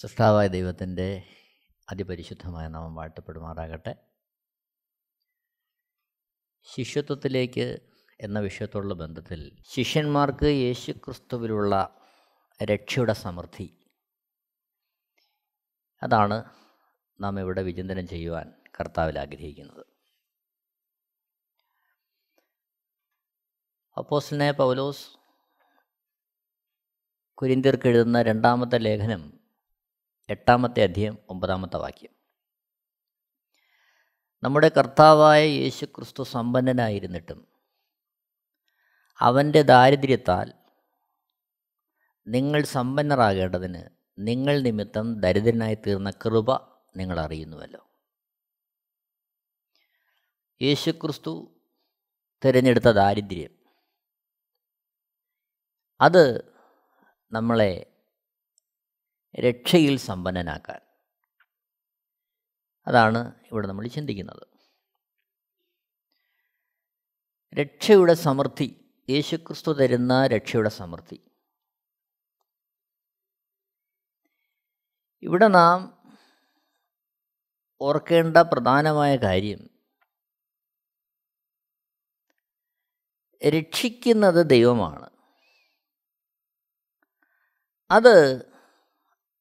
സൃഷ്ടാവായ ദൈവത്തിൻ്റെ അതിപരിശുദ്ധമായ നാമം വാഴ്ത്തപ്പെടുമാറാകട്ടെ ശിഷ്യത്വത്തിലേക്ക് എന്ന വിഷയത്തോടുള്ള ബന്ധത്തിൽ ശിഷ്യന്മാർക്ക് യേശുക്രിസ്തുവിലുള്ള രക്ഷയുടെ സമൃദ്ധി അതാണ് നാം ഇവിടെ വിചിന്തനം ചെയ്യുവാൻ കർത്താവിൽ ആഗ്രഹിക്കുന്നത് അപ്പോസിനെ പൗലോസ് കുരിന്തിർക്ക് എഴുതുന്ന രണ്ടാമത്തെ ലേഖനം എട്ടാമത്തെ അധ്യയം ഒമ്പതാമത്തെ വാക്യം നമ്മുടെ കർത്താവായ യേശു ക്രിസ്തു സമ്പന്നനായിരുന്നിട്ടും അവൻ്റെ ദാരിദ്ര്യത്താൽ നിങ്ങൾ സമ്പന്നരാകേണ്ടതിന് നിങ്ങൾ നിമിത്തം ദരിദ്രനായി തീർന്ന കൃപ നിങ്ങൾ അറിയുന്നുവല്ലോ യേശുക്രിസ്തു തിരഞ്ഞെടുത്ത ദാരിദ്ര്യം അത് നമ്മളെ രക്ഷയിൽ സമ്പന്നനാക്കാൻ അതാണ് ഇവിടെ നമ്മൾ ചിന്തിക്കുന്നത് രക്ഷയുടെ സമൃദ്ധി യേശുക്രിസ്തു തരുന്ന രക്ഷയുടെ സമൃദ്ധി ഇവിടെ നാം ഓർക്കേണ്ട പ്രധാനമായ കാര്യം രക്ഷിക്കുന്നത് ദൈവമാണ് അത്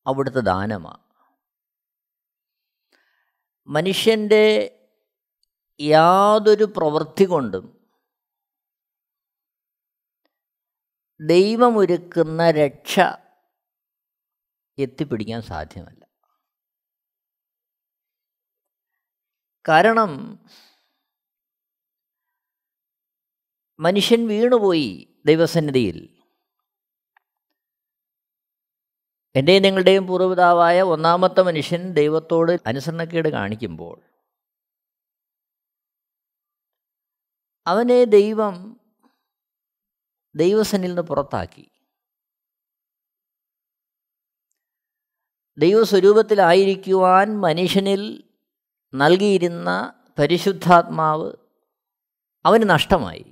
അവിടുത്തെ ദാനമാണ് മനുഷ്യൻ്റെ യാതൊരു പ്രവൃത്തി കൊണ്ടും ദൈവമൊരുക്കുന്ന രക്ഷ എത്തിപ്പിടിക്കാൻ സാധ്യമല്ല കാരണം മനുഷ്യൻ വീണുപോയി ദൈവസന്നിധിയിൽ എൻ്റെയും നിങ്ങളുടെയും പൂർവ്വപിതാവായ ഒന്നാമത്തെ മനുഷ്യൻ ദൈവത്തോട് അനുസരണക്കേട് കാണിക്കുമ്പോൾ അവനെ ദൈവം ദൈവസനിൽ നിന്ന് പുറത്താക്കി ദൈവസ്വരൂപത്തിലായിരിക്കുവാൻ മനുഷ്യനിൽ നൽകിയിരുന്ന പരിശുദ്ധാത്മാവ് അവന് നഷ്ടമായി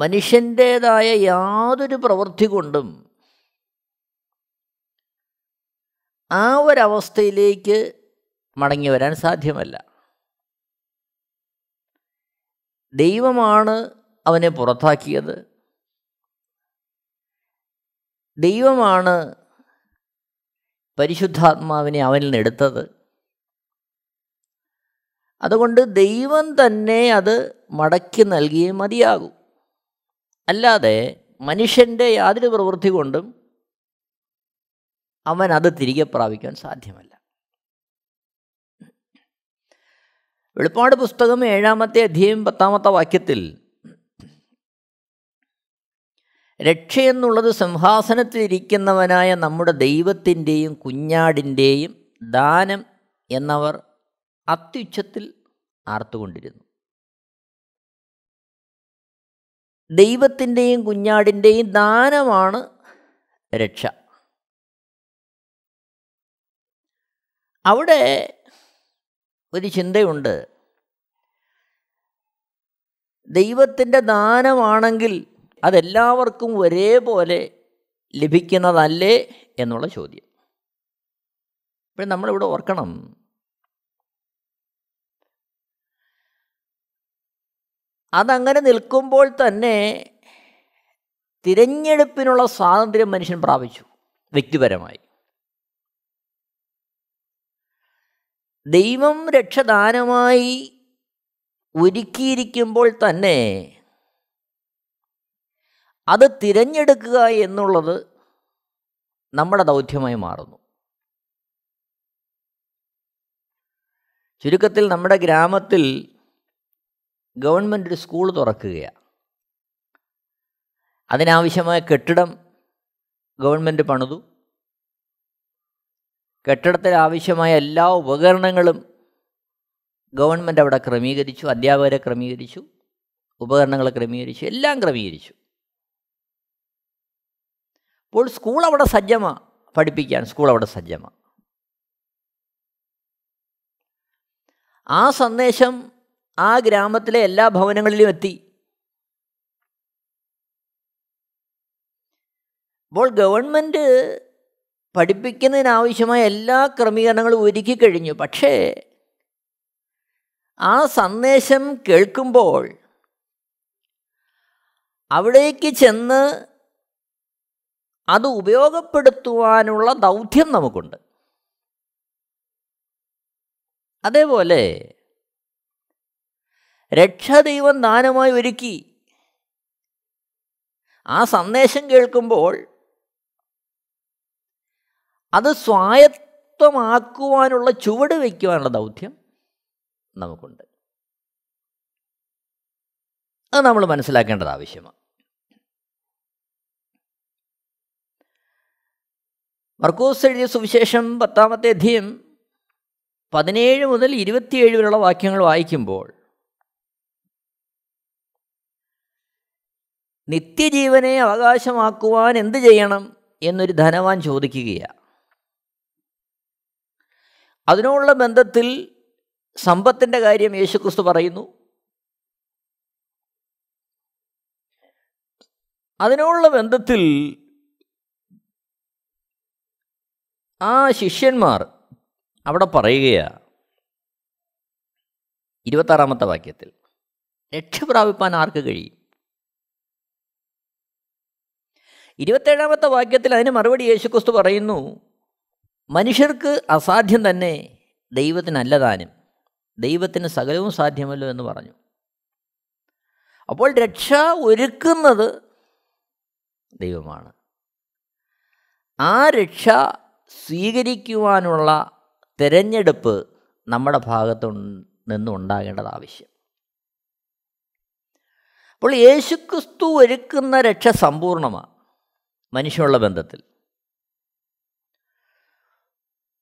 മനുഷ്യൻ്റേതായ യാതൊരു പ്രവൃത്തി കൊണ്ടും ആ ഒരവസ്ഥയിലേക്ക് മടങ്ങി വരാൻ സാധ്യമല്ല ദൈവമാണ് അവനെ പുറത്താക്കിയത് ദൈവമാണ് പരിശുദ്ധാത്മാവിനെ അവനിൽ നിന്ന് എടുത്തത് അതുകൊണ്ട് ദൈവം തന്നെ അത് മടക്കി നൽകിയേ മതിയാകും അല്ലാതെ മനുഷ്യൻ്റെ യാതൊരു പ്രവൃത്തി കൊണ്ടും അവൻ അത് തിരികെ പ്രാപിക്കാൻ സാധ്യമല്ല വെളിപ്പാട് പുസ്തകം ഏഴാമത്തെ അധ്യയം പത്താമത്തെ വാക്യത്തിൽ രക്ഷയെന്നുള്ളത് സിംഹാസനത്തിലിരിക്കുന്നവനായ നമ്മുടെ ദൈവത്തിൻ്റെയും കുഞ്ഞാടിൻ്റെയും ദാനം എന്നവർ അത്യുച്ഛത്തിൽ ആർത്തുകൊണ്ടിരുന്നു ദൈവത്തിൻ്റെയും കുഞ്ഞാടിൻ്റെയും ദാനമാണ് രക്ഷ അവിടെ ഒരു ചിന്തയുണ്ട് ദൈവത്തിൻ്റെ ദാനമാണെങ്കിൽ അതെല്ലാവർക്കും ഒരേപോലെ ലഭിക്കുന്നതല്ലേ എന്നുള്ള ചോദ്യം ഇപ്പോഴും നമ്മളിവിടെ ഓർക്കണം അതങ്ങനെ നിൽക്കുമ്പോൾ തന്നെ തിരഞ്ഞെടുപ്പിനുള്ള സ്വാതന്ത്ര്യം മനുഷ്യൻ പ്രാപിച്ചു വ്യക്തിപരമായി ദൈവം രക്ഷദാനമായി ഒരുക്കിയിരിക്കുമ്പോൾ തന്നെ അത് തിരഞ്ഞെടുക്കുക എന്നുള്ളത് നമ്മുടെ ദൗത്യമായി മാറുന്നു ചുരുക്കത്തിൽ നമ്മുടെ ഗ്രാമത്തിൽ ഗവൺമെൻ്റ് ഒരു സ്കൂൾ തുറക്കുകയാണ് അതിനാവശ്യമായ കെട്ടിടം ഗവൺമെൻറ് പണിതു കെട്ടിടത്തിൽ ആവശ്യമായ എല്ലാ ഉപകരണങ്ങളും ഗവൺമെൻറ് അവിടെ ക്രമീകരിച്ചു അധ്യാപകരെ ക്രമീകരിച്ചു ഉപകരണങ്ങൾ ക്രമീകരിച്ചു എല്ലാം ക്രമീകരിച്ചു അപ്പോൾ സ്കൂൾ അവിടെ സജ്ജമാണ് പഠിപ്പിക്കാൻ സ്കൂൾ അവിടെ സജ്ജമാണ് ആ സന്ദേശം ആ ഗ്രാമത്തിലെ എല്ലാ ഭവനങ്ങളിലും എത്തി അപ്പോൾ ഗവൺമെൻറ് പഠിപ്പിക്കുന്നതിനാവശ്യമായ എല്ലാ ക്രമീകരണങ്ങളും ഒരുക്കി കഴിഞ്ഞു പക്ഷേ ആ സന്ദേശം കേൾക്കുമ്പോൾ അവിടേക്ക് ചെന്ന് അത് ഉപയോഗപ്പെടുത്തുവാനുള്ള ദൗത്യം നമുക്കുണ്ട് അതേപോലെ രക്ഷ ദൈവം ദാനമായി ഒരുക്കി ആ സന്ദേശം കേൾക്കുമ്പോൾ അത് സ്വായത്തമാക്കുവാനുള്ള ചുവട് വയ്ക്കുവാനുള്ള ദൗത്യം നമുക്കുണ്ട് അത് നമ്മൾ മനസ്സിലാക്കേണ്ടത് ആവശ്യമാണ് മർക്കോസ് എഴുതിയ സുവിശേഷം പത്താമത്തെ അധ്യയം പതിനേഴ് മുതൽ ഇരുപത്തിയേഴ് വരെയുള്ള വാക്യങ്ങൾ വായിക്കുമ്പോൾ നിത്യജീവനെ അവകാശമാക്കുവാൻ എന്തു ചെയ്യണം എന്നൊരു ധനവാൻ ചോദിക്കുകയാണ് അതിനോടുള്ള ബന്ധത്തിൽ സമ്പത്തിൻ്റെ കാര്യം യേശുക്രിസ്തു പറയുന്നു അതിനോടുള്ള ബന്ധത്തിൽ ആ ശിഷ്യന്മാർ അവിടെ പറയുകയാണ് ഇരുപത്താറാമത്തെ വാക്യത്തിൽ രക്ഷപ്രാപിപ്പാൻ ആർക്ക് കഴിയും ഇരുപത്തേഴാമത്തെ വാക്യത്തിൽ അതിന് മറുപടി യേശുക്രിസ്തു പറയുന്നു മനുഷ്യർക്ക് അസാധ്യം തന്നെ ദൈവത്തിനല്ല താനും ദൈവത്തിന് സകലവും സാധ്യമല്ലോ എന്ന് പറഞ്ഞു അപ്പോൾ രക്ഷ ഒരുക്കുന്നത് ദൈവമാണ് ആ രക്ഷ സ്വീകരിക്കുവാനുള്ള തിരഞ്ഞെടുപ്പ് നമ്മുടെ ഭാഗത്തു നിന്നുണ്ടാകേണ്ടത് ആവശ്യം അപ്പോൾ യേശുക്രിസ്തു ഒരുക്കുന്ന രക്ഷ സമ്പൂർണ്ണമാണ് മനുഷ്യനുള്ള ബന്ധത്തിൽ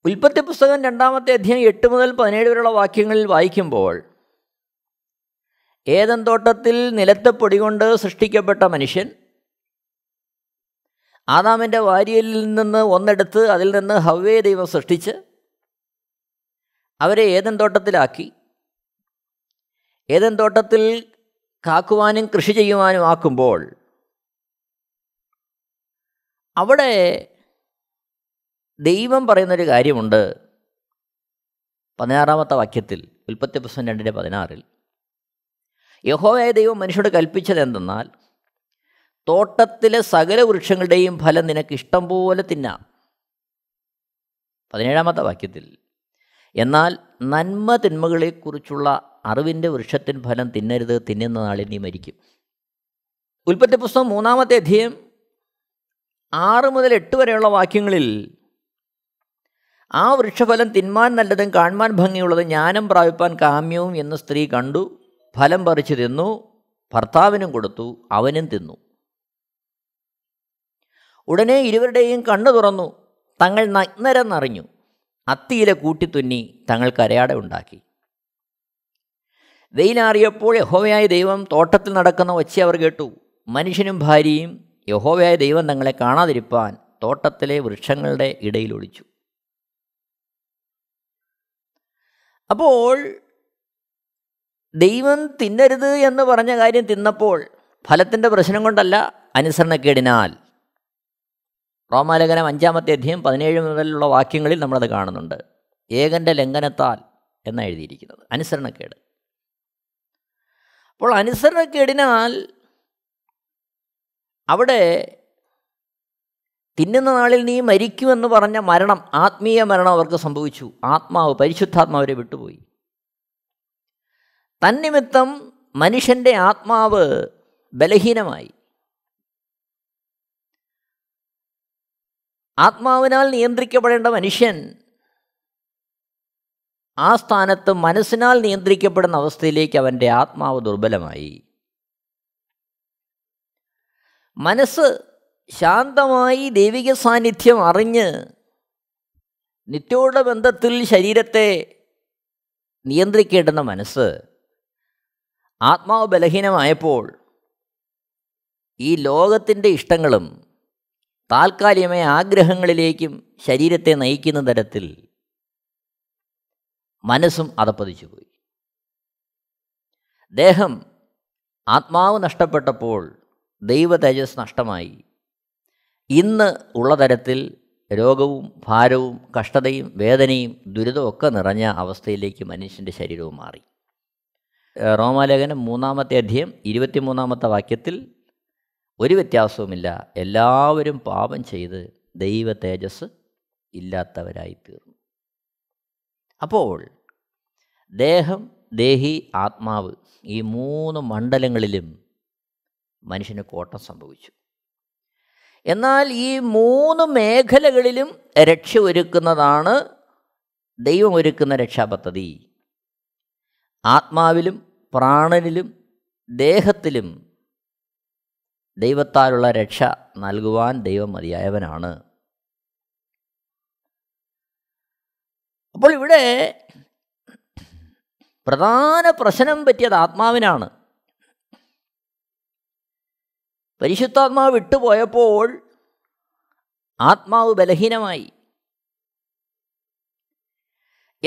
ഉൽപ്പത്തി പുസ്തകം രണ്ടാമത്തെ അധ്യായം എട്ട് മുതൽ പതിനേഴ് വരെയുള്ള വാക്യങ്ങളിൽ വായിക്കുമ്പോൾ ഏതൻ തോട്ടത്തിൽ നിലത്തെ പൊടികൊണ്ട് സൃഷ്ടിക്കപ്പെട്ട മനുഷ്യൻ ആദാമിൻ്റെ വാര്യയിൽ നിന്ന് ഒന്നെടുത്ത് അതിൽ നിന്ന് ഹവ്വേ ദൈവം സൃഷ്ടിച്ച് അവരെ ഏതൻ തോട്ടത്തിലാക്കി ഏതൻ തോട്ടത്തിൽ കാക്കുവാനും കൃഷി ചെയ്യുവാനും ആക്കുമ്പോൾ അവിടെ ദൈവം പറയുന്നൊരു കാര്യമുണ്ട് പതിനാറാമത്തെ വാക്യത്തിൽ ഉൽപ്പത്തി പുസ്തകം രണ്ടിൻ്റെ പതിനാറിൽ യഹോവയായ ദൈവം മനുഷ്യരോട് കൽപ്പിച്ചത് എന്തെന്നാൽ തോട്ടത്തിലെ സകല വൃക്ഷങ്ങളുടെയും ഫലം നിനക്ക് ഇഷ്ടം പോലെ തിന്നാം പതിനേഴാമത്തെ വാക്യത്തിൽ എന്നാൽ നന്മ തിന്മകളെക്കുറിച്ചുള്ള അറിവിൻ്റെ വൃക്ഷത്തിൻ ഫലം തിന്നരുത് തിന്നുന്ന നാളിനി നീ മരിക്കും ഉൽപ്പത്തി പുസ്തകം മൂന്നാമത്തെ അധ്യയം ആറ് മുതൽ എട്ട് വരെയുള്ള വാക്യങ്ങളിൽ ആ വൃക്ഷഫലം തിന്മാൻ നല്ലതും കാണുവാൻ ഭംഗിയുള്ളതും ജ്ഞാനം പ്രാപിപ്പാൻ കാമ്യവും എന്ന് സ്ത്രീ കണ്ടു ഫലം പറിച്ചു തിന്നു ഭർത്താവിനും കൊടുത്തു അവനും തിന്നു ഉടനെ ഇരുവരുടെയും കണ്ണു തുറന്നു തങ്ങൾ നഗ്നരെന്നറിഞ്ഞു അത്തിയിലെ കൂട്ടിത്തുന്നി തങ്ങൾ കരയാട ഉണ്ടാക്കി വെയിലാറിയപ്പോൾ യഹോവയായ ദൈവം തോട്ടത്തിൽ നടക്കുന്ന ഒച്ച അവർ കേട്ടു മനുഷ്യനും ഭാര്യയും യഹോവയായ ദൈവം തങ്ങളെ കാണാതിരിപ്പാൻ തോട്ടത്തിലെ വൃക്ഷങ്ങളുടെ ഇടയിൽ ഒളിച്ചു അപ്പോൾ ദൈവം തിന്നരുത് എന്ന് പറഞ്ഞ കാര്യം തിന്നപ്പോൾ ഫലത്തിൻ്റെ പ്രശ്നം കൊണ്ടല്ല അനുസരണക്കേടിനാൽ റോമാലേഖനം അഞ്ചാമത്തെ അധ്യയം പതിനേഴ് മുതലുള്ള വാക്യങ്ങളിൽ നമ്മളത് കാണുന്നുണ്ട് ഏകൻ്റെ ലംഘനത്താൽ എന്നാണ് എഴുതിയിരിക്കുന്നത് അനുസരണക്കേട് അപ്പോൾ അനുസരണക്കേടിനാൽ അവിടെ തിന്നുന്ന നാളിൽ നീ മരിക്കുമെന്ന് പറഞ്ഞ മരണം ആത്മീയ മരണം അവർക്ക് സംഭവിച്ചു ആത്മാവ് പരിശുദ്ധാത്മാവരെ വിട്ടുപോയി തന്നിമിത്തം മനുഷ്യൻ്റെ ആത്മാവ് ബലഹീനമായി ആത്മാവിനാൽ നിയന്ത്രിക്കപ്പെടേണ്ട മനുഷ്യൻ ആ സ്ഥാനത്ത് മനസ്സിനാൽ നിയന്ത്രിക്കപ്പെടുന്ന അവസ്ഥയിലേക്ക് അവൻ്റെ ആത്മാവ് ദുർബലമായി മനസ്സ് ശാന്തമായി ദൈവിക സാന്നിധ്യം അറിഞ്ഞ് നിത്യോട ബന്ധത്തിൽ ശരീരത്തെ നിയന്ത്രിക്കേണ്ടുന്ന മനസ്സ് ആത്മാവ് ബലഹീനമായപ്പോൾ ഈ ലോകത്തിൻ്റെ ഇഷ്ടങ്ങളും താൽക്കാലികമായ ആഗ്രഹങ്ങളിലേക്കും ശരീരത്തെ നയിക്കുന്ന തരത്തിൽ മനസ്സും അതപ്പതിച്ചു പോയി ദേഹം ആത്മാവ് നഷ്ടപ്പെട്ടപ്പോൾ ദൈവ തേജസ് നഷ്ടമായി ഇന്ന് ഉള്ള തരത്തിൽ രോഗവും ഭാരവും കഷ്ടതയും വേദനയും ദുരിതമൊക്കെ നിറഞ്ഞ അവസ്ഥയിലേക്ക് മനുഷ്യൻ്റെ ശരീരവും മാറി റോമാലേഖനം മൂന്നാമത്തെ അധ്യയം ഇരുപത്തിമൂന്നാമത്തെ വാക്യത്തിൽ ഒരു വ്യത്യാസവുമില്ല എല്ലാവരും പാപം ചെയ്ത് ദൈവ തേജസ് ഇല്ലാത്തവരായി തീർന്നു അപ്പോൾ ദേഹം ദേഹി ആത്മാവ് ഈ മൂന്ന് മണ്ഡലങ്ങളിലും മനുഷ്യന് കോട്ടം സംഭവിച്ചു എന്നാൽ ഈ മൂന്ന് മേഖലകളിലും രക്ഷ ഒരുക്കുന്നതാണ് ദൈവം ഒരുക്കുന്ന രക്ഷാപദ്ധതി ആത്മാവിലും പ്രാണനിലും ദേഹത്തിലും ദൈവത്താലുള്ള രക്ഷ നൽകുവാൻ ദൈവം മതിയായവനാണ് അപ്പോൾ ഇവിടെ പ്രധാന പ്രശ്നം പറ്റിയത് ആത്മാവിനാണ് പരിശുദ്ധാത്മാവ് വിട്ടുപോയപ്പോൾ ആത്മാവ് ബലഹീനമായി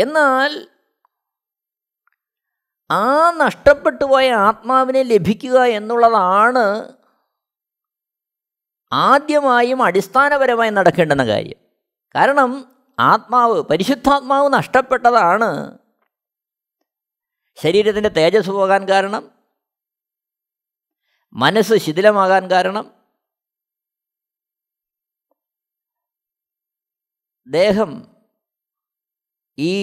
എന്നാൽ ആ നഷ്ടപ്പെട്ടു പോയ ആത്മാവിനെ ലഭിക്കുക എന്നുള്ളതാണ് ആദ്യമായും അടിസ്ഥാനപരമായി നടക്കേണ്ടുന്ന കാര്യം കാരണം ആത്മാവ് പരിശുദ്ധാത്മാവ് നഷ്ടപ്പെട്ടതാണ് ശരീരത്തിൻ്റെ തേജസ് പോകാൻ കാരണം മനസ്സ് ശിഥിലമാകാൻ കാരണം ദേഹം ഈ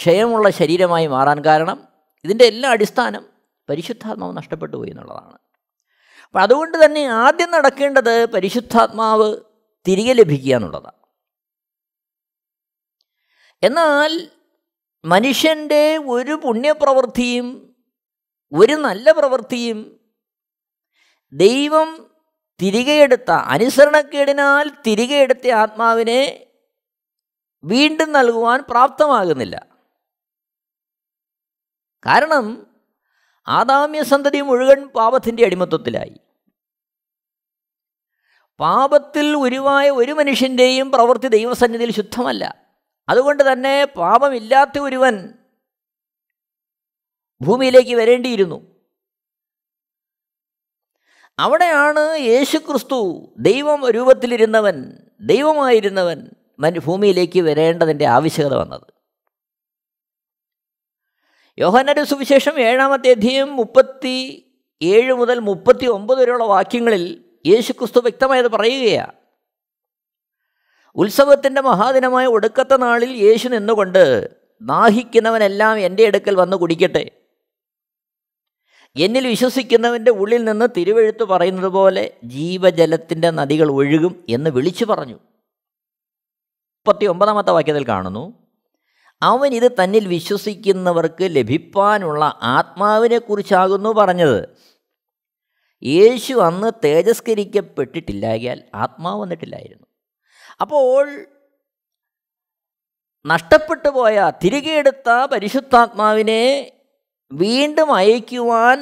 ക്ഷയമുള്ള ശരീരമായി മാറാൻ കാരണം ഇതിൻ്റെ എല്ലാ അടിസ്ഥാനം പരിശുദ്ധാത്മാവ് നഷ്ടപ്പെട്ടു പോയി എന്നുള്ളതാണ് അപ്പം അതുകൊണ്ട് തന്നെ ആദ്യം നടക്കേണ്ടത് പരിശുദ്ധാത്മാവ് തിരികെ ലഭിക്കുക എന്നുള്ളതാണ് എന്നാൽ മനുഷ്യൻ്റെ ഒരു പുണ്യപ്രവൃത്തിയും ഒരു നല്ല പ്രവൃത്തിയും ദൈവം തിരികെ എടുത്ത അനുസരണക്കേടിനാൽ തിരികെ എടുത്ത ആത്മാവിനെ വീണ്ടും നൽകുവാൻ പ്രാപ്തമാകുന്നില്ല കാരണം ആദാമ്യ സന്തതി മുഴുവൻ പാപത്തിൻ്റെ അടിമത്വത്തിലായി പാപത്തിൽ ഉരുവായ ഒരു മനുഷ്യൻ്റെയും പ്രവൃത്തി ദൈവസന്നിധിയിൽ ശുദ്ധമല്ല അതുകൊണ്ട് തന്നെ പാപമില്ലാത്ത ഒരുവൻ ഭൂമിയിലേക്ക് വരേണ്ടിയിരുന്നു അവിടെയാണ് യേശുക്രിസ്തു ദൈവം രൂപത്തിലിരുന്നവൻ ദൈവമായിരുന്നവൻ ഭൂമിയിലേക്ക് വരേണ്ടതിൻ്റെ ആവശ്യകത വന്നത് യോഹനൊരു സുവിശേഷം ഏഴാമത്തെ അധ്യയം മുപ്പത്തി ഏഴ് മുതൽ മുപ്പത്തി ഒമ്പത് വരെയുള്ള വാക്യങ്ങളിൽ യേശുക്രിസ്തു വ്യക്തമായത് പറയുകയാണ് ഉത്സവത്തിൻ്റെ മഹാദിനമായ ഒടുക്കത്തെ നാളിൽ യേശു നിന്നുകൊണ്ട് ദാഹിക്കുന്നവനെല്ലാം എൻ്റെ അടുക്കൽ വന്ന് കുടിക്കട്ടെ എന്നിൽ വിശ്വസിക്കുന്നവൻ്റെ ഉള്ളിൽ നിന്ന് തിരുവെഴുത്ത് പറയുന്നത് പോലെ ജീവജലത്തിൻ്റെ നദികൾ ഒഴുകും എന്ന് വിളിച്ചു പറഞ്ഞു മുപ്പത്തി ഒമ്പതാമത്തെ വാക്യത്തിൽ കാണുന്നു അവൻ ഇത് തന്നിൽ വിശ്വസിക്കുന്നവർക്ക് ലഭിപ്പാനുള്ള ആത്മാവിനെക്കുറിച്ചാകുന്നു പറഞ്ഞത് യേശു അന്ന് തേജസ്കരിക്കപ്പെട്ടിട്ടില്ലായാൽ ആത്മാവ് വന്നിട്ടില്ലായിരുന്നു അപ്പോൾ നഷ്ടപ്പെട്ടു പോയ എടുത്ത പരിശുദ്ധാത്മാവിനെ വീണ്ടും അയക്കുവാൻ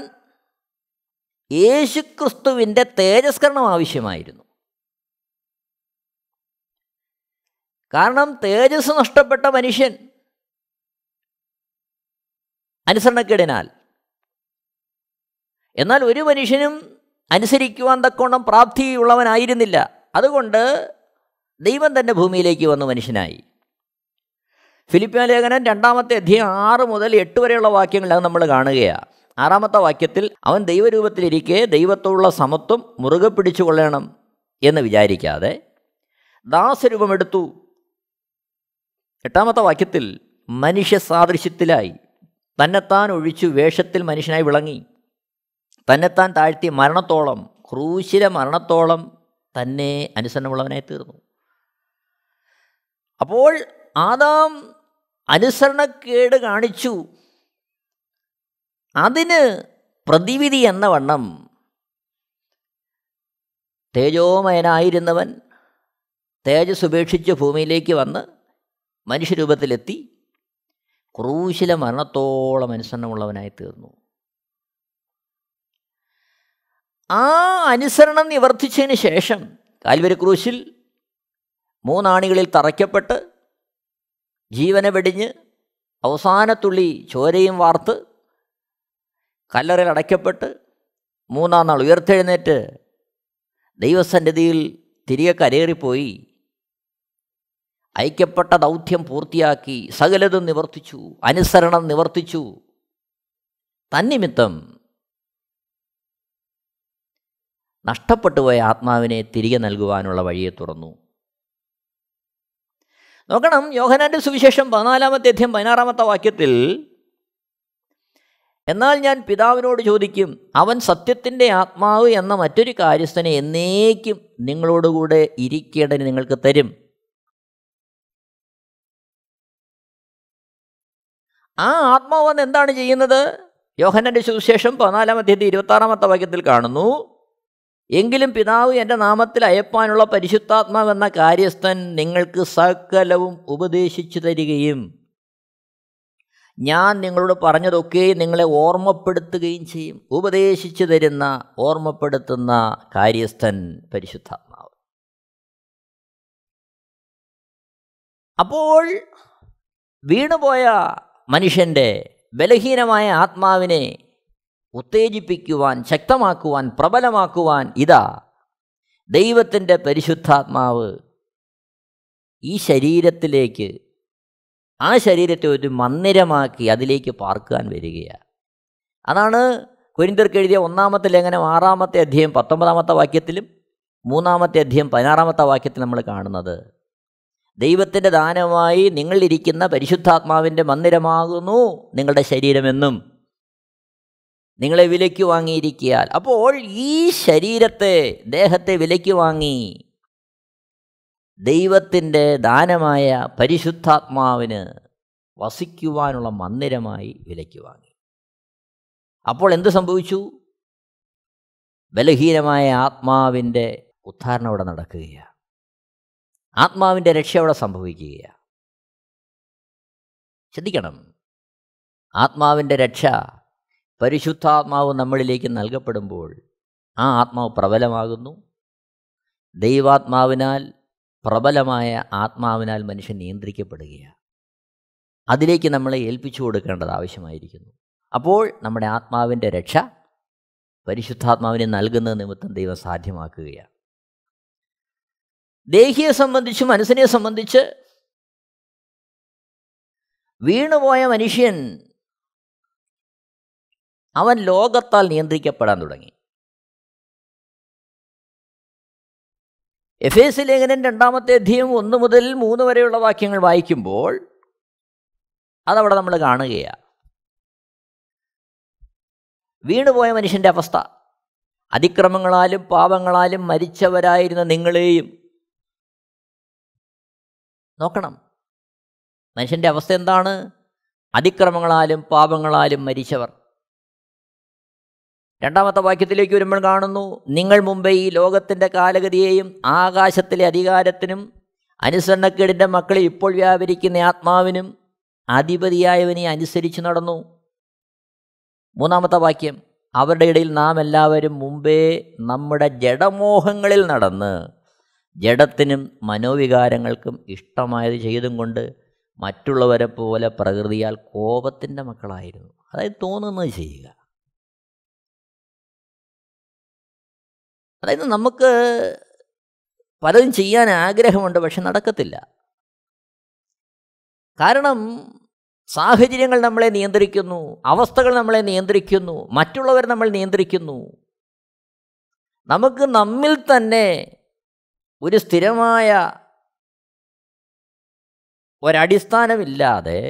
യേശുക്രിസ്തുവിൻ്റെ തേജസ്കരണം ആവശ്യമായിരുന്നു കാരണം തേജസ് നഷ്ടപ്പെട്ട മനുഷ്യൻ അനുസരണക്കേടിനാൽ എന്നാൽ ഒരു മനുഷ്യനും അനുസരിക്കുവാൻ തക്കോണം പ്രാപ്തിയുള്ളവനായിരുന്നില്ല അതുകൊണ്ട് ദൈവം തന്നെ ഭൂമിയിലേക്ക് വന്ന മനുഷ്യനായി ഫിലിപ്പിയ ലേഖനം രണ്ടാമത്തെ അധ്യയം ആറ് മുതൽ എട്ട് വരെയുള്ള വാക്യങ്ങളാണ് നമ്മൾ കാണുകയാണ് ആറാമത്തെ വാക്യത്തിൽ അവൻ ദൈവരൂപത്തിലിരിക്കെ ദൈവത്തോടുള്ള സമത്വം മുറുകെ പിടിച്ചു കൊള്ളണം എന്ന് വിചാരിക്കാതെ ദാസരൂപമെടുത്തു എട്ടാമത്തെ വാക്യത്തിൽ മനുഷ്യ സാദൃശ്യത്തിലായി തന്നെത്താൻ ഒഴിച്ചു വേഷത്തിൽ മനുഷ്യനായി വിളങ്ങി തന്നെത്താൻ താഴ്ത്തി മരണത്തോളം ക്രൂശിലെ മരണത്തോളം തന്നെ അനുസരണമുള്ളവനായി തീർന്നു അപ്പോൾ ആദാം അനുസരണക്കേട് കാണിച്ചു അതിന് പ്രതിവിധി എന്ന വണ്ണം തേജോമയനായിരുന്നവൻ തേജസ് ഉപേക്ഷിച്ച് ഭൂമിയിലേക്ക് വന്ന് മനുഷ്യരൂപത്തിലെത്തി ക്രൂശില മരണത്തോളം അനുസരണമുള്ളവനായി തീർന്നു ആ അനുസരണം നിവർത്തിച്ചതിന് ശേഷം കാൽവരി ക്രൂശിൽ മൂന്നാണികളിൽ തറയ്ക്കപ്പെട്ട് ജീവനെ വെടിഞ്ഞ് അവസാനത്തുള്ളി ചോരയും വാർത്ത് കല്ലറയിൽ അടയ്ക്കപ്പെട്ട് മൂന്നാം നാൾ ഉയർത്തെഴുന്നേറ്റ് ദൈവസന്നിധിയിൽ തിരികെ കരേറിപ്പോയി ഐക്യപ്പെട്ട ദൗത്യം പൂർത്തിയാക്കി സകലതും നിവർത്തിച്ചു അനുസരണം നിവർത്തിച്ചു തന്നിമിത്തം നഷ്ടപ്പെട്ടുപോയ ആത്മാവിനെ തിരികെ നൽകുവാനുള്ള വഴിയെ തുറന്നു നോക്കണം യോഹനാൻ്റെ സുവിശേഷം പതിനാലാമത്തെ അധ്യം പതിനാറാമത്തെ വാക്യത്തിൽ എന്നാൽ ഞാൻ പിതാവിനോട് ചോദിക്കും അവൻ സത്യത്തിൻ്റെ ആത്മാവ് എന്ന മറ്റൊരു കാര്യസ്ഥനെ എന്നേക്കും നിങ്ങളോടുകൂടെ ഇരിക്കേണ്ടതിന് നിങ്ങൾക്ക് തരും ആ ആത്മാവ് എന്താണ് ചെയ്യുന്നത് യോഹനൻ്റെ സുവിശേഷം പതിനാലാമത്തെ ഇരുപത്താറാമത്തെ വാക്യത്തിൽ കാണുന്നു എങ്കിലും പിതാവ് എൻ്റെ നാമത്തിൽ അയപ്പാനുള്ള പരിശുദ്ധാത്മാവെന്ന കാര്യസ്ഥൻ നിങ്ങൾക്ക് സകലവും ഉപദേശിച്ചു തരികയും ഞാൻ നിങ്ങളോട് പറഞ്ഞതൊക്കെ നിങ്ങളെ ഓർമ്മപ്പെടുത്തുകയും ചെയ്യും ഉപദേശിച്ചു തരുന്ന ഓർമ്മപ്പെടുത്തുന്ന കാര്യസ്ഥൻ പരിശുദ്ധാത്മാവ് അപ്പോൾ വീണുപോയ മനുഷ്യൻ്റെ ബലഹീനമായ ആത്മാവിനെ ഉത്തേജിപ്പിക്കുവാൻ ശക്തമാക്കുവാൻ പ്രബലമാക്കുവാൻ ഇതാ ദൈവത്തിൻ്റെ പരിശുദ്ധാത്മാവ് ഈ ശരീരത്തിലേക്ക് ആ ശരീരത്തെ ഒരു മന്ദിരമാക്കി അതിലേക്ക് പാർക്കുവാൻ വരികയാണ് അതാണ് കുരിന്തർക്ക് എഴുതിയ ഒന്നാമത്തെ ലേഖനം ആറാമത്തെ അധ്യയം പത്തൊമ്പതാമത്തെ വാക്യത്തിലും മൂന്നാമത്തെ അധ്യയം പതിനാറാമത്തെ വാക്യത്തിൽ നമ്മൾ കാണുന്നത് ദൈവത്തിൻ്റെ ദാനമായി നിങ്ങളിരിക്കുന്ന പരിശുദ്ധാത്മാവിൻ്റെ മന്ദിരമാകുന്നു നിങ്ങളുടെ ശരീരമെന്നും നിങ്ങളെ വിലയ്ക്ക് വാങ്ങിയിരിക്കിയാൽ അപ്പോൾ ഈ ശരീരത്തെ ദേഹത്തെ വിലയ്ക്ക് വാങ്ങി ദൈവത്തിൻ്റെ ദാനമായ പരിശുദ്ധാത്മാവിന് വസിക്കുവാനുള്ള മന്ദിരമായി വിലയ്ക്ക് വാങ്ങി അപ്പോൾ എന്ത് സംഭവിച്ചു ബലഹീനമായ ആത്മാവിൻ്റെ ഉദ്ധാരണം അവിടെ നടക്കുകയാണ് ആത്മാവിൻ്റെ രക്ഷ അവിടെ സംഭവിക്കുകയാണ് ശ്രദ്ധിക്കണം ആത്മാവിൻ്റെ രക്ഷ പരിശുദ്ധാത്മാവ് നമ്മളിലേക്ക് നൽകപ്പെടുമ്പോൾ ആ ആത്മാവ് പ്രബലമാകുന്നു ദൈവാത്മാവിനാൽ പ്രബലമായ ആത്മാവിനാൽ മനുഷ്യൻ നിയന്ത്രിക്കപ്പെടുകയാണ് അതിലേക്ക് നമ്മളെ ഏൽപ്പിച്ചു കൊടുക്കേണ്ടത് ആവശ്യമായിരിക്കുന്നു അപ്പോൾ നമ്മുടെ ആത്മാവിൻ്റെ രക്ഷ പരിശുദ്ധാത്മാവിനെ നൽകുന്ന നിമിത്തം ദൈവം സാധ്യമാക്കുകയാണ് ദേഹിയെ സംബന്ധിച്ച് മനസ്സിനെ സംബന്ധിച്ച് വീണുപോയ മനുഷ്യൻ അവൻ ലോകത്താൽ നിയന്ത്രിക്കപ്പെടാൻ തുടങ്ങി എഫ് എസ് ലേഖനൻ രണ്ടാമത്തെ അധ്യയം ഒന്ന് മുതൽ മൂന്ന് വരെയുള്ള വാക്യങ്ങൾ വായിക്കുമ്പോൾ അതവിടെ നമ്മൾ കാണുകയാണ് വീണുപോയ മനുഷ്യൻ്റെ അവസ്ഥ അതിക്രമങ്ങളാലും പാപങ്ങളാലും മരിച്ചവരായിരുന്ന നിങ്ങളെയും നോക്കണം മനുഷ്യൻ്റെ അവസ്ഥ എന്താണ് അതിക്രമങ്ങളാലും പാപങ്ങളാലും മരിച്ചവർ രണ്ടാമത്തെ വാക്യത്തിലേക്ക് വരുമ്പോൾ കാണുന്നു നിങ്ങൾ മുമ്പേ ഈ ലോകത്തിൻ്റെ കാലഗതിയെയും ആകാശത്തിലെ അധികാരത്തിനും അനുസരണക്കേടിൻ്റെ മക്കളെ ഇപ്പോൾ വ്യാപരിക്കുന്ന ആത്മാവിനും അധിപതിയായവനെ അനുസരിച്ച് നടന്നു മൂന്നാമത്തെ വാക്യം അവരുടെ ഇടയിൽ നാം എല്ലാവരും മുമ്പേ നമ്മുടെ ജഡമോഹങ്ങളിൽ നടന്ന് ജഡത്തിനും മനോവികാരങ്ങൾക്കും ഇഷ്ടമായത് ചെയ്തും കൊണ്ട് മറ്റുള്ളവരെ പോലെ പ്രകൃതിയാൽ കോപത്തിൻ്റെ മക്കളായിരുന്നു അതായത് തോന്നുന്നത് ചെയ്യുക അതായത് നമുക്ക് പലതും ചെയ്യാൻ ആഗ്രഹമുണ്ട് പക്ഷെ നടക്കത്തില്ല കാരണം സാഹചര്യങ്ങൾ നമ്മളെ നിയന്ത്രിക്കുന്നു അവസ്ഥകൾ നമ്മളെ നിയന്ത്രിക്കുന്നു മറ്റുള്ളവർ നമ്മൾ നിയന്ത്രിക്കുന്നു നമുക്ക് നമ്മിൽ തന്നെ ഒരു സ്ഥിരമായ ഒരടിസ്ഥാനമില്ലാതെ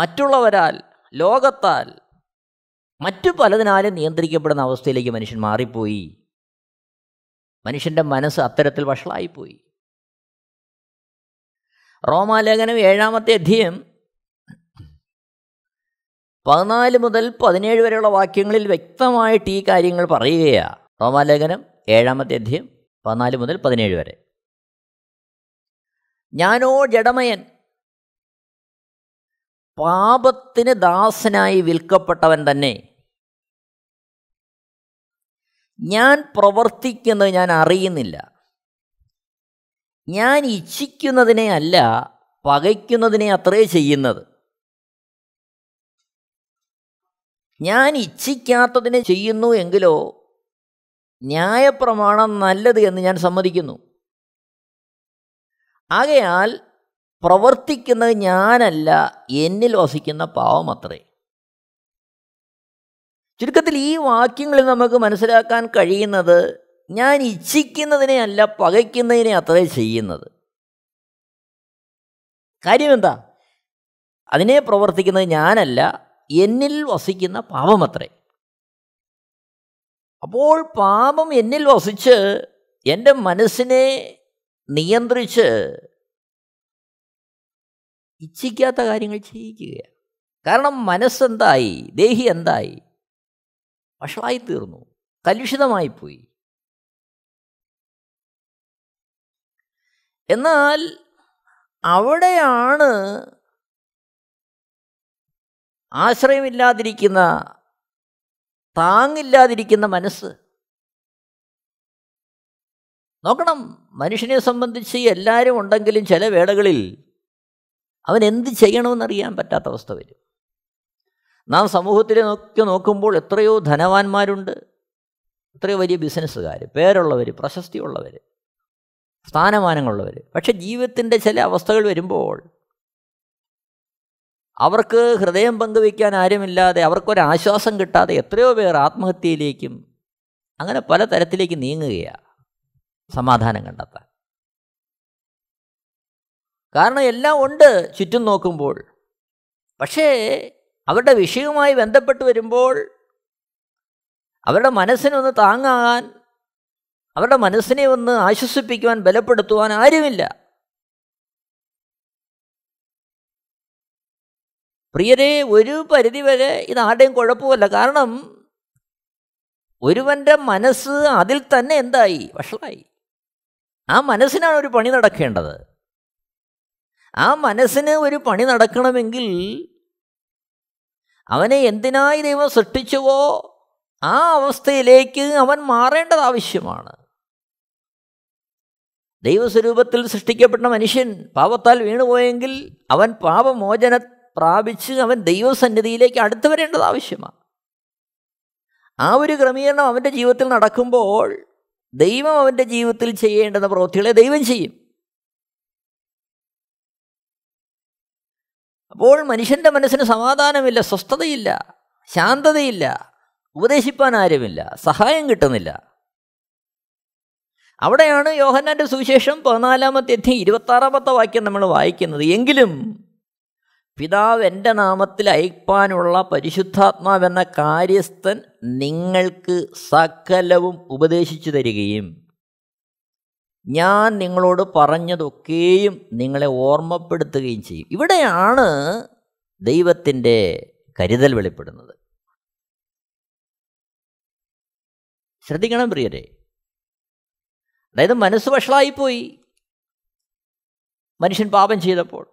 മറ്റുള്ളവരാൽ ലോകത്താൽ മറ്റു പലതിനാലും നിയന്ത്രിക്കപ്പെടുന്ന അവസ്ഥയിലേക്ക് മനുഷ്യൻ മാറിപ്പോയി മനുഷ്യൻ്റെ മനസ്സ് അത്തരത്തിൽ വഷളായിപ്പോയി റോമാലേഖനം ഏഴാമത്തെ അധ്യയം പതിനാല് മുതൽ പതിനേഴ് വരെയുള്ള വാക്യങ്ങളിൽ വ്യക്തമായിട്ട് ഈ കാര്യങ്ങൾ പറയുകയാണ് റോമാലേഖനം ഏഴാമത്തെ അധ്യയം പതിനാല് മുതൽ പതിനേഴ് വരെ ഞാനോ ജഡമയൻ പാപത്തിന് ദാസനായി വിൽക്കപ്പെട്ടവൻ തന്നെ ഞാൻ പ്രവർത്തിക്കുന്നത് ഞാൻ അറിയുന്നില്ല ഞാൻ ഇച്ഛിക്കുന്നതിനെ അല്ല പകയ്ക്കുന്നതിനെ അത്രേ ചെയ്യുന്നത് ഞാൻ ഇച്ഛിക്കാത്തതിനെ ചെയ്യുന്നു എങ്കിലോ ന്യായപ്രമാണം നല്ലത് എന്ന് ഞാൻ സമ്മതിക്കുന്നു ആകയാൽ പ്രവർത്തിക്കുന്നത് ഞാനല്ല എന്നിൽ വസിക്കുന്ന അത്രേ ചുരുക്കത്തിൽ ഈ വാക്യങ്ങളിൽ നമുക്ക് മനസ്സിലാക്കാൻ കഴിയുന്നത് ഞാൻ ഇച്ഛിക്കുന്നതിനെ അല്ല പകയ്ക്കുന്നതിനെ അത്ര ചെയ്യുന്നത് കാര്യമെന്താ അതിനെ പ്രവർത്തിക്കുന്നത് ഞാനല്ല എന്നിൽ വസിക്കുന്ന പാപമത്രേ അപ്പോൾ പാപം എന്നിൽ വസിച്ച് എൻ്റെ മനസ്സിനെ നിയന്ത്രിച്ച് ഇച്ഛിക്കാത്ത കാര്യങ്ങൾ ചെയ്യിക്കുകയാണ് കാരണം മനസ്സെന്തായി ദേഹി എന്തായി വഷളായി തീർന്നു കലുഷിതമായിപ്പോയി എന്നാൽ അവിടെയാണ് ആശ്രയമില്ലാതിരിക്കുന്ന താങ്ങില്ലാതിരിക്കുന്ന മനസ്സ് നോക്കണം മനുഷ്യനെ സംബന്ധിച്ച് എല്ലാവരും ഉണ്ടെങ്കിലും ചില വേളകളിൽ അവൻ എന്ത് ചെയ്യണമെന്നറിയാൻ പറ്റാത്ത അവസ്ഥ വരും നാം സമൂഹത്തിൽ നോക്കി നോക്കുമ്പോൾ എത്രയോ ധനവാന്മാരുണ്ട് എത്രയോ വലിയ ബിസിനസ്സുകാർ പേരുള്ളവർ പ്രശസ്തിയുള്ളവർ സ്ഥാനമാനങ്ങളുള്ളവർ പക്ഷെ ജീവിതത്തിൻ്റെ ചില അവസ്ഥകൾ വരുമ്പോൾ അവർക്ക് ഹൃദയം പങ്കുവയ്ക്കാൻ ആരുമില്ലാതെ അവർക്കൊരാശ്വാസം കിട്ടാതെ എത്രയോ പേർ ആത്മഹത്യയിലേക്കും അങ്ങനെ പല തരത്തിലേക്ക് നീങ്ങുകയാണ് സമാധാനം കണ്ടെത്താൻ കാരണം എല്ലാം ഉണ്ട് ചുറ്റും നോക്കുമ്പോൾ പക്ഷേ അവരുടെ വിഷയവുമായി ബന്ധപ്പെട്ട് വരുമ്പോൾ അവരുടെ മനസ്സിനൊന്ന് താങ്ങാൻ അവരുടെ മനസ്സിനെ ഒന്ന് ആശ്വസിപ്പിക്കുവാൻ ബലപ്പെടുത്തുവാൻ ആരുമില്ല പ്രിയരെ ഒരു പരിധിവരെ ഇത് ആരുടെയും കുഴപ്പമല്ല കാരണം ഒരുവൻ്റെ മനസ്സ് അതിൽ തന്നെ എന്തായി വഷളായി ആ മനസ്സിനാണ് ഒരു പണി നടക്കേണ്ടത് ആ മനസ്സിന് ഒരു പണി നടക്കണമെങ്കിൽ അവനെ എന്തിനായി ദൈവം സൃഷ്ടിച്ചുവോ ആ അവസ്ഥയിലേക്ക് അവൻ മാറേണ്ടത് ആവശ്യമാണ് ദൈവസ്വരൂപത്തിൽ സൃഷ്ടിക്കപ്പെട്ട മനുഷ്യൻ പാപത്താൽ വീണുപോയെങ്കിൽ അവൻ പാപമോചന പ്രാപിച്ച് അവൻ ദൈവസന്നിധിയിലേക്ക് അടുത്തു വരേണ്ടത് ആവശ്യമാണ് ആ ഒരു ക്രമീകരണം അവൻ്റെ ജീവിതത്തിൽ നടക്കുമ്പോൾ ദൈവം അവൻ്റെ ജീവിതത്തിൽ ചെയ്യേണ്ടുന്ന പ്രവൃത്തികളെ ദൈവം ചെയ്യും അപ്പോൾ മനുഷ്യൻ്റെ മനസ്സിന് സമാധാനമില്ല സ്വസ്ഥതയില്ല ശാന്തതയില്ല ഉപദേശിപ്പാൻ ആരുമില്ല സഹായം കിട്ടുന്നില്ല അവിടെയാണ് യോഹന്നാൻ്റെ സുവിശേഷം പതിനാലാമത്തെ അധ്യയം ഇരുപത്താറാമത്തെ വാക്യം നമ്മൾ വായിക്കുന്നത് എങ്കിലും പിതാവ് എൻ്റെ നാമത്തിൽ അയപ്പാനുള്ള പരിശുദ്ധാത്മാവെന്ന കാര്യസ്ഥൻ നിങ്ങൾക്ക് സകലവും ഉപദേശിച്ചു തരികയും ഞാൻ നിങ്ങളോട് പറഞ്ഞതൊക്കെയും നിങ്ങളെ ഓർമ്മപ്പെടുത്തുകയും ചെയ്യും ഇവിടെയാണ് ദൈവത്തിൻ്റെ കരുതൽ വെളിപ്പെടുന്നത് ശ്രദ്ധിക്കണം പ്രിയരെ അതായത് മനസ്സ് വഷളായിപ്പോയി മനുഷ്യൻ പാപം ചെയ്തപ്പോൾ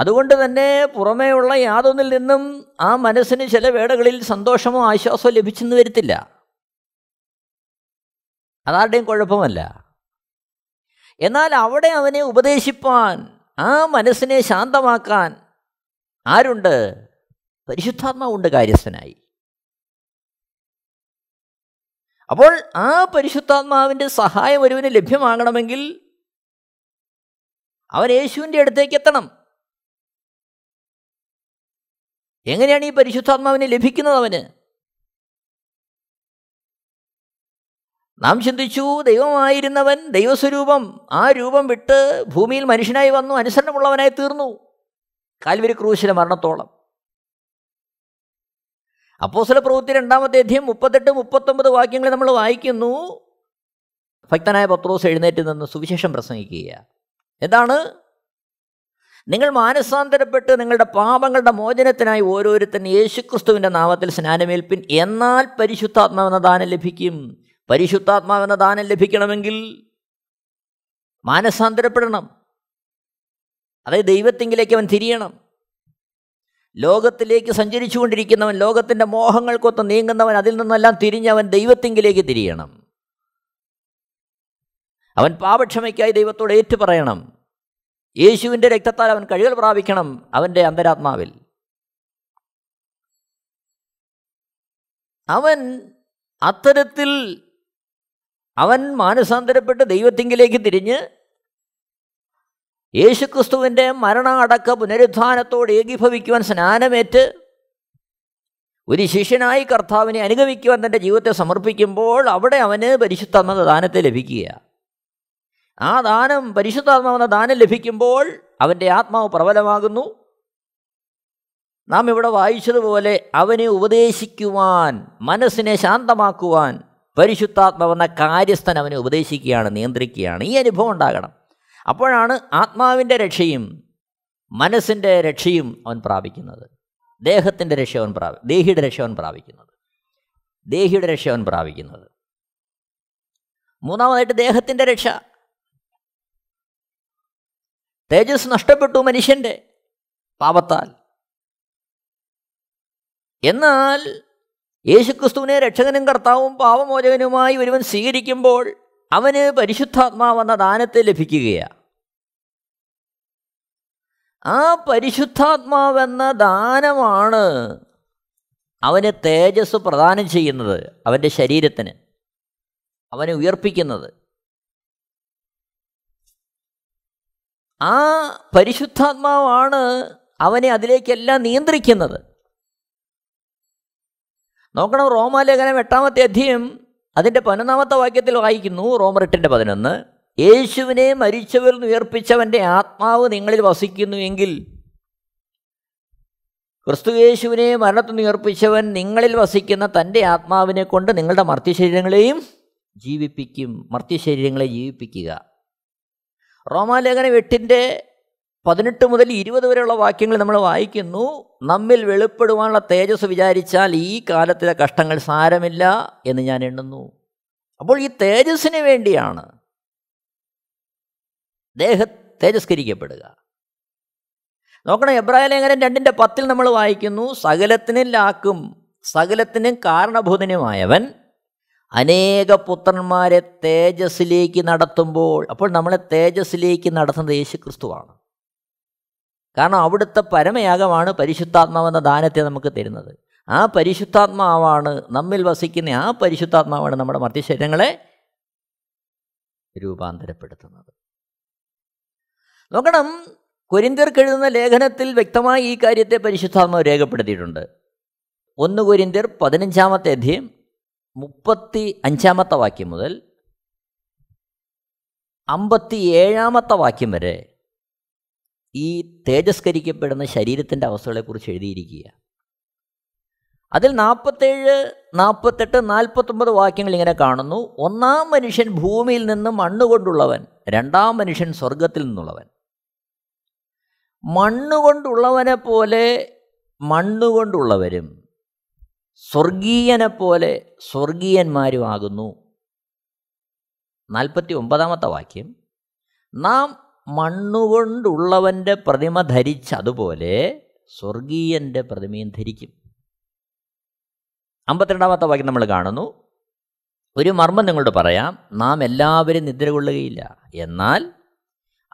അതുകൊണ്ട് തന്നെ പുറമേയുള്ള യാതൊന്നിൽ നിന്നും ആ മനസ്സിന് ചില വേടകളിൽ സന്തോഷമോ ആശ്വാസമോ ലഭിച്ചെന്ന് വരത്തില്ല അതാരുടെയും കുഴപ്പമല്ല എന്നാൽ അവിടെ അവനെ ഉപദേശിപ്പാൻ ആ മനസ്സിനെ ശാന്തമാക്കാൻ ആരുണ്ട് പരിശുദ്ധാത്മാവുണ്ട് കാര്യസ്ഥനായി അപ്പോൾ ആ പരിശുദ്ധാത്മാവിൻ്റെ സഹായം ഒരുവിന് ലഭ്യമാകണമെങ്കിൽ അവൻ യേശുവിൻ്റെ അടുത്തേക്ക് എത്തണം എങ്ങനെയാണ് ഈ പരിശുദ്ധാത്മാവിനെ ലഭിക്കുന്നത് അവന് നാം ചിന്തിച്ചു ദൈവമായിരുന്നവൻ ദൈവസ്വരൂപം ആ രൂപം വിട്ട് ഭൂമിയിൽ മനുഷ്യനായി വന്നു അനുസരണമുള്ളവനായി തീർന്നു കാൽവരി ക്രൂശിലെ മരണത്തോളം അപ്പോസല പ്രവൃത്തി രണ്ടാമത്തെ അധ്യയം മുപ്പത്തെട്ട് മുപ്പത്തൊമ്പത് വാക്യങ്ങൾ നമ്മൾ വായിക്കുന്നു ഭക്തനായ പത്രോസ് എഴുന്നേറ്റ് നിന്ന് സുവിശേഷം പ്രസംഗിക്കുക എന്താണ് നിങ്ങൾ മാനസാന്തരപ്പെട്ട് നിങ്ങളുടെ പാപങ്ങളുടെ മോചനത്തിനായി ഓരോരുത്തൻ യേശുക്രിസ്തുവിൻ്റെ നാമത്തിൽ സ്നാനമേൽപ്പിൻ എന്നാൽ പരിശുദ്ധാത്മാവെന്ന ദാനം ലഭിക്കും പരിശുദ്ധാത്മാവെന്ന ദാനം ലഭിക്കണമെങ്കിൽ മാനസാന്തരപ്പെടണം അതായത് ദൈവത്തിങ്കിലേക്ക് അവൻ തിരിയണം ലോകത്തിലേക്ക് സഞ്ചരിച്ചുകൊണ്ടിരിക്കുന്നവൻ ലോകത്തിൻ്റെ മോഹങ്ങൾക്കൊത്ത് നീങ്ങുന്നവൻ അതിൽ നിന്നെല്ലാം തിരിഞ്ഞവൻ ദൈവത്തിങ്കിലേക്ക് തിരിയണം അവൻ പാപക്ഷമയ്ക്കായി ദൈവത്തോട് ഏറ്റുപറയണം യേശുവിൻ്റെ രക്തത്താൽ അവൻ കഴികൾ പ്രാപിക്കണം അവൻ്റെ അന്തരാത്മാവിൽ അവൻ അത്തരത്തിൽ അവൻ മാനസാന്തരപ്പെട്ട് ദൈവത്തിങ്കിലേക്ക് തിരിഞ്ഞ് യേശുക്രിസ്തുവിൻ്റെ മരണ അടക്ക പുനരുദ്ധാനത്തോട് ഏകീഭവിക്കുവാൻ സ്നാനമേറ്റ് ഒരു ശിഷ്യനായി കർത്താവിനെ അനുഗമിക്കുവാൻ തൻ്റെ ജീവിതത്തെ സമർപ്പിക്കുമ്പോൾ അവിടെ അവന് പരിശുദ്ധാത്മ ദാനത്തെ ലഭിക്കുക ആ ദാനം പരിശുദ്ധാത്മാവെന്ന ദാനം ലഭിക്കുമ്പോൾ അവൻ്റെ ആത്മാവ് പ്രബലമാകുന്നു നാം ഇവിടെ വായിച്ചതുപോലെ അവനെ ഉപദേശിക്കുവാൻ മനസ്സിനെ ശാന്തമാക്കുവാൻ പരിശുദ്ധാത്മാവെന്ന കാര്യസ്ഥൻ അവനെ ഉപദേശിക്കുകയാണ് നിയന്ത്രിക്കുകയാണ് ഈ അനുഭവം ഉണ്ടാകണം അപ്പോഴാണ് ആത്മാവിൻ്റെ രക്ഷയും മനസ്സിൻ്റെ രക്ഷയും അവൻ പ്രാപിക്കുന്നത് ദേഹത്തിൻ്റെ രക്ഷ അവൻ പ്രാപി ദേഹിയുടെ രക്ഷ അവൻ പ്രാപിക്കുന്നത് ദേഹിയുടെ രക്ഷ അവൻ പ്രാപിക്കുന്നത് മൂന്നാമതായിട്ട് ദേഹത്തിൻ്റെ രക്ഷ തേജസ് നഷ്ടപ്പെട്ടു മനുഷ്യൻ്റെ പാപത്താൽ എന്നാൽ യേശുക്രിസ്തുവിനെ രക്ഷകനും കർത്താവും പാവമോചകനുമായി ഒരുവൻ സ്വീകരിക്കുമ്പോൾ അവന് പരിശുദ്ധാത്മാവെന്ന ദാനത്തെ ലഭിക്കുകയാണ് ആ പരിശുദ്ധാത്മാവെന്ന ദാനമാണ് അവന് തേജസ് പ്രദാനം ചെയ്യുന്നത് അവൻ്റെ ശരീരത്തിന് അവനെ ഉയർപ്പിക്കുന്നത് ആ പരിശുദ്ധാത്മാവാണ് അവനെ അതിലേക്കെല്ലാം നിയന്ത്രിക്കുന്നത് നോക്കണം റോമാലേഖനം എട്ടാമത്തെ അധ്യയം അതിൻ്റെ പതിനൊന്നാമത്തെ വാക്യത്തിൽ വായിക്കുന്നു റോമറിട്ടിൻ്റെ പതിനൊന്ന് യേശുവിനെ മരിച്ചവരിൽ ഉയർപ്പിച്ചവൻ്റെ ആത്മാവ് നിങ്ങളിൽ എങ്കിൽ ക്രിസ്തു യേശുവിനെ മരണത്തിൽ ഉയർപ്പിച്ചവൻ നിങ്ങളിൽ വസിക്കുന്ന തൻ്റെ ആത്മാവിനെ കൊണ്ട് നിങ്ങളുടെ മർത്യശരീരങ്ങളെയും ജീവിപ്പിക്കും മർത്യശരീരങ്ങളെ ജീവിപ്പിക്കുക റോമാലേഖനം എട്ടിൻ്റെ പതിനെട്ട് മുതൽ ഇരുപത് വരെയുള്ള വാക്യങ്ങൾ നമ്മൾ വായിക്കുന്നു നമ്മിൽ വെളിപ്പെടുവാനുള്ള തേജസ് വിചാരിച്ചാൽ ഈ കാലത്തിലെ കഷ്ടങ്ങൾ സാരമില്ല എന്ന് ഞാൻ എണ്ണുന്നു അപ്പോൾ ഈ തേജസ്സിന് വേണ്ടിയാണ് ദേഹ തേജസ്കരിക്കപ്പെടുക നോക്കണം എബ്രായ ലേഖനം രണ്ടിൻ്റെ പത്തിൽ നമ്മൾ വായിക്കുന്നു സകലത്തിനും ലാക്കും സകലത്തിനും കാരണഭൂതനുമായവൻ അനേക പുത്രന്മാരെ തേജസ്സിലേക്ക് നടത്തുമ്പോൾ അപ്പോൾ നമ്മളെ തേജസ്സിലേക്ക് നടത്തുന്നത് യേശു ക്രിസ്തുവാണ് കാരണം അവിടുത്തെ പരമയാഗമാണ് പരിശുദ്ധാത്മാവെന്ന ദാനത്തെ നമുക്ക് തരുന്നത് ആ പരിശുദ്ധാത്മാവാണ് നമ്മിൽ വസിക്കുന്ന ആ പരിശുദ്ധാത്മാവാണ് നമ്മുടെ മർത്യശരീരങ്ങളെ രൂപാന്തരപ്പെടുത്തുന്നത് നോക്കണം കൊരിന്തിർക്ക് എഴുതുന്ന ലേഖനത്തിൽ വ്യക്തമായി ഈ കാര്യത്തെ പരിശുദ്ധാത്മാവ് രേഖപ്പെടുത്തിയിട്ടുണ്ട് ഒന്ന് കുരിന്തിർ പതിനഞ്ചാമത്തെ അധ്യയം മുപ്പത്തി അഞ്ചാമത്തെ വാക്യം മുതൽ അമ്പത്തി ഏഴാമത്തെ വാക്യം വരെ ഈ തേജസ്കരിക്കപ്പെടുന്ന ശരീരത്തിൻ്റെ അവസ്ഥകളെക്കുറിച്ച് എഴുതിയിരിക്കുക അതിൽ നാൽപ്പത്തേഴ് നാൽപ്പത്തെട്ട് നാൽപ്പത്തൊമ്പത് വാക്യങ്ങൾ ഇങ്ങനെ കാണുന്നു ഒന്നാം മനുഷ്യൻ ഭൂമിയിൽ നിന്ന് മണ്ണുകൊണ്ടുള്ളവൻ രണ്ടാം മനുഷ്യൻ സ്വർഗത്തിൽ നിന്നുള്ളവൻ മണ്ണുകൊണ്ടുള്ളവനെ പോലെ മണ്ണുകൊണ്ടുള്ളവരും സ്വർഗീയനെ പോലെ സ്വർഗീയന്മാരും ആകുന്നു നാൽപ്പത്തി ഒമ്പതാമത്തെ വാക്യം നാം മണ്ണുകൊണ്ടുള്ളവൻ്റെ പ്രതിമ ധരിച്ചതുപോലെ സ്വർഗീയൻ്റെ പ്രതിമയും ധരിക്കും അമ്പത്തിരണ്ടാമത്തെ വാക്യം നമ്മൾ കാണുന്നു ഒരു മർമ്മം നിങ്ങളോട് പറയാം നാം എല്ലാവരും നിദ്ര കൊള്ളുകയില്ല എന്നാൽ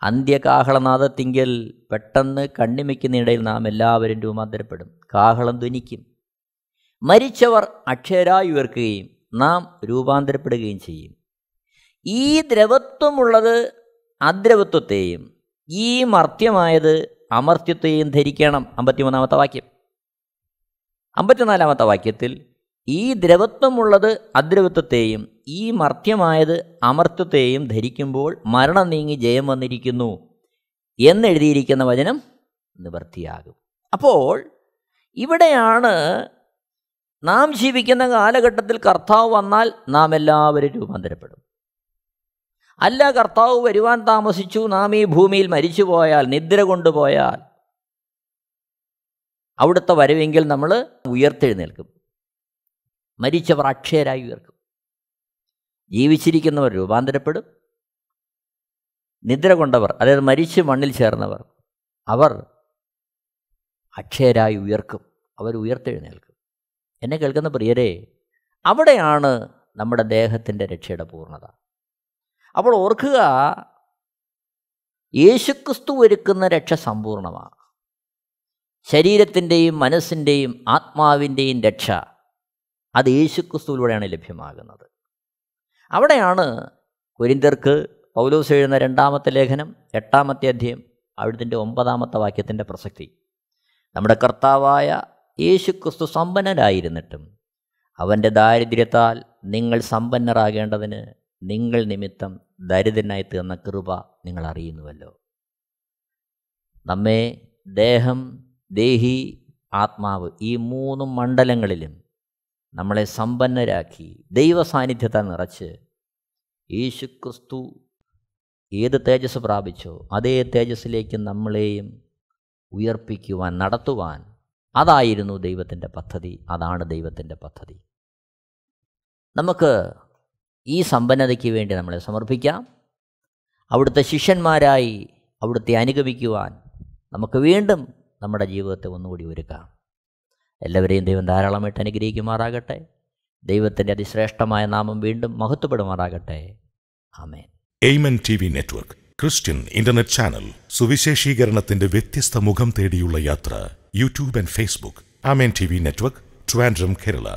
അന്ത്യകാഹളനാഥത്തിങ്കിൽ പെട്ടെന്ന് കണ്ണിമയ്ക്കുന്നിടയിൽ നാം എല്ലാവരും രൂപാന്തരപ്പെടും കാഹളം ധ്വനിക്കും മരിച്ചവർ അക്ഷരായി ഉയർക്കുകയും നാം രൂപാന്തരപ്പെടുകയും ചെയ്യും ഈ ദ്രവത്വമുള്ളത് അദ്രവത്വത്തെയും ഈ മർത്യമായത് അമർത്യത്തെയും ധരിക്കണം അമ്പത്തിമൂന്നാമത്തെ വാക്യം അമ്പത്തിനാലാമത്തെ വാക്യത്തിൽ ഈ ദ്രവത്വമുള്ളത് അദ്രവത്വത്തെയും ഈ മർത്യമായത് അമർത്വത്തെയും ധരിക്കുമ്പോൾ മരണം നീങ്ങി ജയം വന്നിരിക്കുന്നു എന്നെഴുതിയിരിക്കുന്ന വചനം നിവൃത്തിയാകും അപ്പോൾ ഇവിടെയാണ് നാം ജീവിക്കുന്ന കാലഘട്ടത്തിൽ കർത്താവ് വന്നാൽ നാം എല്ലാവരും രൂപാന്തരപ്പെടും അല്ല കർത്താവ് വരുവാൻ താമസിച്ചു നാം ഈ ഭൂമിയിൽ മരിച്ചു പോയാൽ നിദ്ര കൊണ്ടുപോയാൽ അവിടുത്തെ വരവെങ്കിൽ നമ്മൾ ഉയർത്തെഴുന്നേൽക്കും മരിച്ചവർ അക്ഷയരായി ഉയർക്കും ജീവിച്ചിരിക്കുന്നവർ രൂപാന്തരപ്പെടും നിദ്ര കൊണ്ടവർ അതായത് മരിച്ച് മണ്ണിൽ ചേർന്നവർ അവർ അക്ഷയരായി ഉയർക്കും അവർ ഉയർത്തെഴുന്നേൽക്കും എന്നെ കേൾക്കുന്ന പ്രിയരെ അവിടെയാണ് നമ്മുടെ ദേഹത്തിൻ്റെ രക്ഷയുടെ പൂർണ്ണത അപ്പോൾ ഓർക്കുക യേശുക്രിസ്തു ഒരുക്കുന്ന രക്ഷ സമ്പൂർണമാണ് ശരീരത്തിൻ്റെയും മനസ്സിൻ്റെയും ആത്മാവിൻ്റെയും രക്ഷ അത് യേശുക്രിസ്തുവിലൂടെയാണ് ലഭ്യമാകുന്നത് അവിടെയാണ് കുരിന്തർക്ക് പൗലോസ് എഴുതുന്ന രണ്ടാമത്തെ ലേഖനം എട്ടാമത്തെ അധ്യയം അവിടുത്തെ ഒമ്പതാമത്തെ വാക്യത്തിൻ്റെ പ്രസക്തി നമ്മുടെ കർത്താവായ യേശുക്രിസ്തു സമ്പന്നനായിരുന്നിട്ടും അവൻ്റെ ദാരിദ്ര്യത്താൽ നിങ്ങൾ സമ്പന്നരാകേണ്ടതിന് നിങ്ങൾ നിമിത്തം ദരിദ്രനായി തീർന്ന കൃപ നിങ്ങൾ അറിയുന്നുവല്ലോ നമ്മെ ദേഹം ദേഹി ആത്മാവ് ഈ മൂന്ന് മണ്ഡലങ്ങളിലും നമ്മളെ സമ്പന്നരാക്കി ദൈവ സാന്നിധ്യത്താൽ നിറച്ച് യേശുക്രിസ്തു ഏത് തേജസ് പ്രാപിച്ചോ അതേ തേജസ്സിലേക്ക് നമ്മളെയും ഉയർപ്പിക്കുവാൻ നടത്തുവാൻ അതായിരുന്നു ദൈവത്തിൻ്റെ പദ്ധതി അതാണ് ദൈവത്തിൻ്റെ പദ്ധതി നമുക്ക് ഈ സമ്പന്നതയ്ക്ക് വേണ്ടി നമ്മളെ സമർപ്പിക്കാം അവിടുത്തെ ശിഷ്യന്മാരായി അവിടുത്തെ അനുഗമിക്കുവാൻ നമുക്ക് വീണ്ടും നമ്മുടെ ജീവിതത്തെ ഒന്നുകൂടി ഒരുക്കാം എല്ലാവരെയും ദൈവം ധാരാളമായിട്ട് അനുഗ്രഹിക്കുമാറാകട്ടെ ദൈവത്തിൻ്റെ അതിശ്രേഷ്ഠമായ നാമം വീണ്ടും മഹത്വപ്പെടുമാറാകട്ടെ ആമേൻ Amen T V network Christian internet channel സുവിശേഷീകരണത്തിന്റെ വ്യത്യസ്ത മുഖം തേടിയുള്ള യാത്ര YouTube and Facebook Amen T V network Trivandrum Kerala